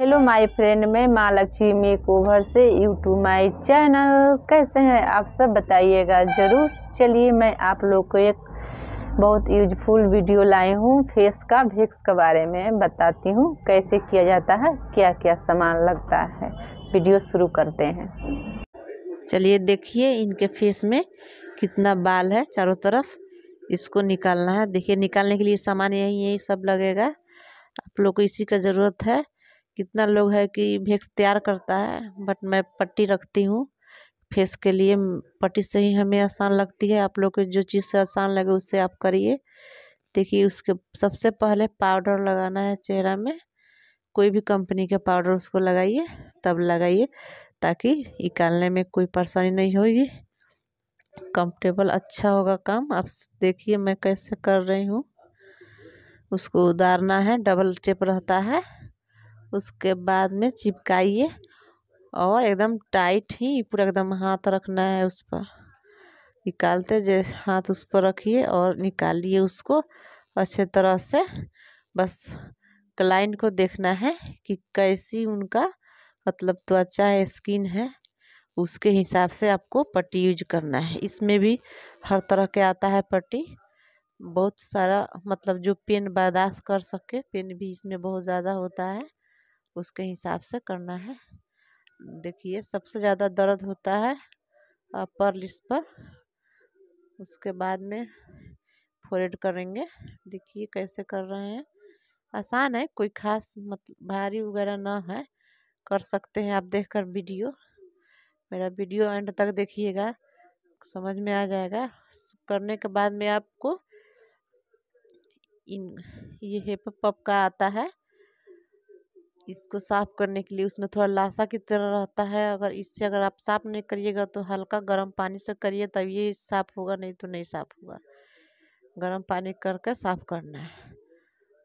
hello my friend मैं माँ लक्ष्मी मेकोवर से यूट्यूब माय चैनल कैसे हैं आप सब बताइएगा ज़रूर चलिए मैं आप लोग को एक बहुत यूजफुल वीडियो लाई हूँ फेस का भिक्स के बारे में बताती हूँ कैसे किया जाता है क्या क्या सामान लगता है वीडियो शुरू करते हैं चलिए देखिए इनके फेस में कितना बाल है चारों तरफ इसको निकालना है देखिए निकालने के लिए सामान यही यही सब लगेगा आप लोग को इसी का ज़रूरत है कितना लोग है कि भेक्स तैयार करता है बट मैं पट्टी रखती हूँ फेस के लिए पट्टी से ही हमें आसान लगती है आप लोग को जो चीज़ से आसान लगे उससे आप करिए देखिए उसके सबसे पहले पाउडर लगाना है चेहरा में कोई भी कंपनी का पाउडर उसको लगाइए तब लगाइए ताकि निकालने में कोई परेशानी नहीं होगी कंफर्टेबल अच्छा होगा काम आप देखिए मैं कैसे कर रही हूँ उसको उतारना है डबल टेप रहता है उसके बाद में चिपकाइए और एकदम टाइट ही पूरा एकदम हाथ रखना है उस पर निकालते जैसे हाथ उस पर रखिए और निकालिए उसको अच्छे तरह से बस क्लाइंट को देखना है कि कैसी उनका मतलब त्वचा है स्किन है उसके हिसाब से आपको पट्टी यूज करना है इसमें भी हर तरह के आता है पट्टी बहुत सारा मतलब जो पेन बर्दाश्त कर सके पेन भी इसमें बहुत ज़्यादा होता है उसके हिसाब से करना है देखिए सबसे ज़्यादा दर्द होता है अपर लिस्ट पर उसके बाद में फोरेड करेंगे देखिए कैसे कर रहे हैं आसान है कोई खास मतलब भारी वगैरह ना है कर सकते हैं आप देखकर वीडियो मेरा वीडियो एंड तक देखिएगा समझ में आ जाएगा करने के बाद में आपको इन ये हिप पप का आता है इसको साफ़ करने के लिए उसमें थोड़ा लाशा की तरह रहता है अगर इससे अगर आप साफ़ नहीं करिएगा तो हल्का गर्म पानी से करिए तभी साफ़ होगा नहीं तो नहीं साफ़ होगा गर्म पानी करके साफ़ करना है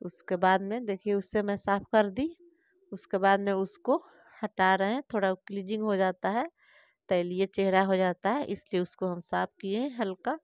उसके बाद में देखिए उससे मैं साफ़ कर दी उसके बाद में उसको हटा रहे हैं थोड़ा क्लीजिंग हो जाता है तैलिए चेहरा हो जाता है इसलिए उसको हम साफ़ किए हल्का